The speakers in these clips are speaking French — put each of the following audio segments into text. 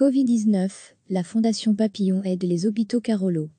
Covid-19, la Fondation Papillon aide les hôpitaux Carolo.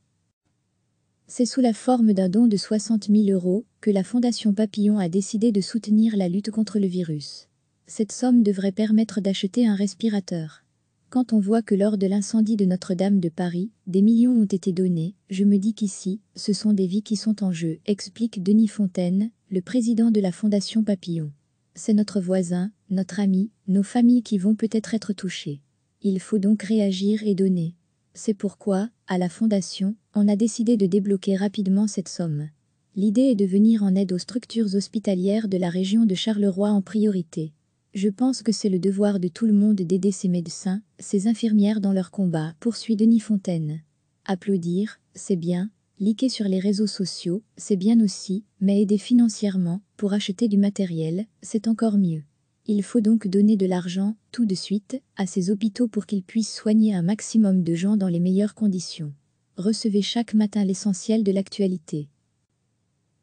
C'est sous la forme d'un don de 60 000 euros que la Fondation Papillon a décidé de soutenir la lutte contre le virus. Cette somme devrait permettre d'acheter un respirateur. Quand on voit que lors de l'incendie de Notre-Dame de Paris, des millions ont été donnés, je me dis qu'ici, ce sont des vies qui sont en jeu, explique Denis Fontaine, le président de la Fondation Papillon. C'est notre voisin, notre ami, nos familles qui vont peut-être être touchées. Il faut donc réagir et donner. C'est pourquoi, à la Fondation, on a décidé de débloquer rapidement cette somme. L'idée est de venir en aide aux structures hospitalières de la région de Charleroi en priorité. Je pense que c'est le devoir de tout le monde d'aider ces médecins, ces infirmières dans leur combat, poursuit Denis Fontaine. Applaudir, c'est bien, liker sur les réseaux sociaux, c'est bien aussi, mais aider financièrement, pour acheter du matériel, c'est encore mieux. Il faut donc donner de l'argent, tout de suite, à ces hôpitaux pour qu'ils puissent soigner un maximum de gens dans les meilleures conditions. Recevez chaque matin l'essentiel de l'actualité.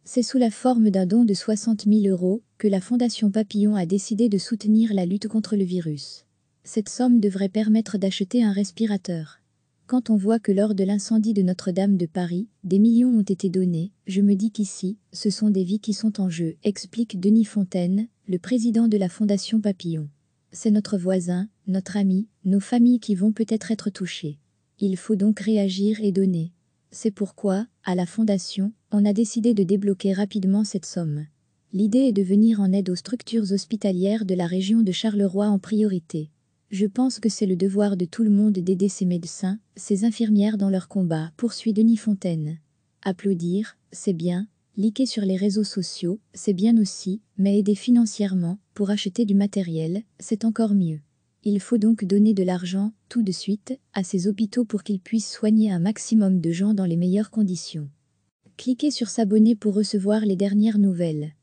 C'est sous la forme d'un don de 60 000 euros que la Fondation Papillon a décidé de soutenir la lutte contre le virus. Cette somme devrait permettre d'acheter un respirateur. Quand on voit que lors de l'incendie de Notre-Dame de Paris, des millions ont été donnés, je me dis qu'ici, ce sont des vies qui sont en jeu, explique Denis Fontaine, le président de la Fondation Papillon. C'est notre voisin, notre ami, nos familles qui vont peut-être être touchées. Il faut donc réagir et donner. C'est pourquoi, à la Fondation, on a décidé de débloquer rapidement cette somme. L'idée est de venir en aide aux structures hospitalières de la région de Charleroi en priorité. Je pense que c'est le devoir de tout le monde d'aider ces médecins, ces infirmières dans leur combat, poursuit Denis Fontaine. Applaudir, c'est bien, Liker sur les réseaux sociaux, c'est bien aussi, mais aider financièrement, pour acheter du matériel, c'est encore mieux. Il faut donc donner de l'argent, tout de suite, à ces hôpitaux pour qu'ils puissent soigner un maximum de gens dans les meilleures conditions. Cliquez sur s'abonner pour recevoir les dernières nouvelles.